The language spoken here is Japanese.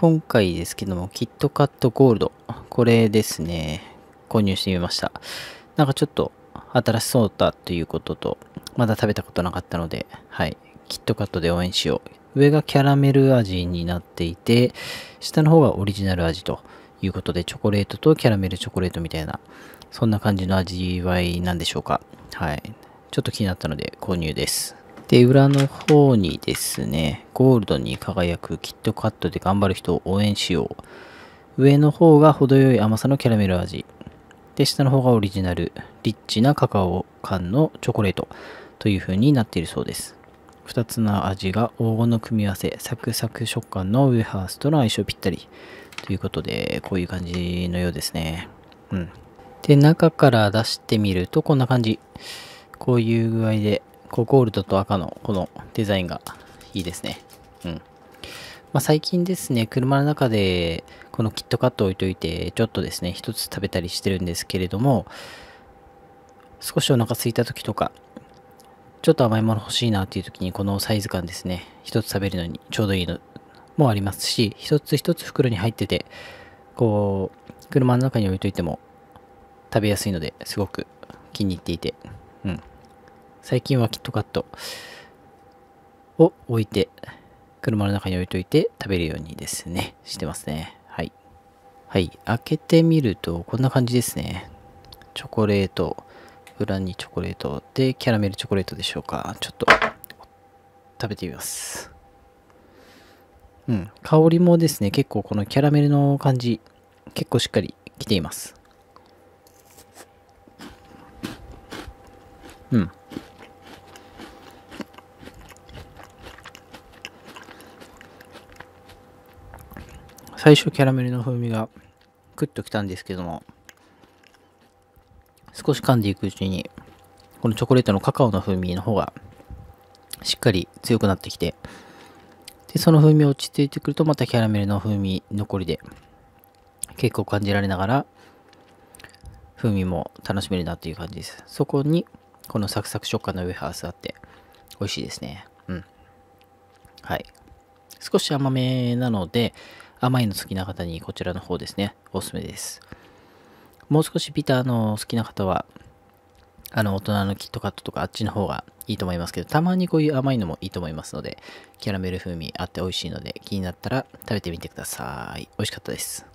今回ですけども、キットカットゴールド。これですね、購入してみました。なんかちょっと新しそうだということと、まだ食べたことなかったので、はい、キットカットで応援しよう。上がキャラメル味になっていて、下の方がオリジナル味ということで、チョコレートとキャラメルチョコレートみたいな、そんな感じの味わいなんでしょうか。はい。ちょっと気になったので購入です。で、裏の方にですね、ゴールドに輝くキットカットで頑張る人を応援しよう。上の方が程よい甘さのキャラメル味。で、下の方がオリジナル、リッチなカカオ缶のチョコレートという風になっているそうです。2つの味が黄金の組み合わせ、サクサク食感のウェハースとの相性ぴったりということで、こういう感じのようですね。うん。で、中から出してみるとこんな感じ。こういう具合でこうゴールドと赤のこのデザインがいいですね。うん。まあ、最近ですね、車の中でこのキットカット置いといて、ちょっとですね、一つ食べたりしてるんですけれども、少しお腹空いた時とか、ちょっと甘いもの欲しいなっていう時にこのサイズ感ですね、一つ食べるのにちょうどいいのもありますし、一つ一つ袋に入ってて、こう、車の中に置いといても食べやすいのですごく気に入っていて最近はキットカットを置いて、車の中に置いといて食べるようにですね、してますね。はい。はい。開けてみると、こんな感じですね。チョコレート、裏にチョコレートで、キャラメルチョコレートでしょうか。ちょっと、食べてみます。うん。香りもですね、結構このキャラメルの感じ、結構しっかりきています。うん。最初キャラメルの風味がクッときたんですけども、少し噛んでいくうちに、このチョコレートのカカオの風味の方がしっかり強くなってきて、で、その風味落ち着いてくるとまたキャラメルの風味残りで結構感じられながら風味も楽しめるなという感じです。そこにこのサクサク食感のウェハースあって美味しいですね。うん。はい。少し甘めなので、甘いの好きな方にこちらの方ですね、おすすめです。もう少しビターの好きな方は、あの、大人のキットカットとかあっちの方がいいと思いますけど、たまにこういう甘いのもいいと思いますので、キャラメル風味あって美味しいので、気になったら食べてみてください。美味しかったです。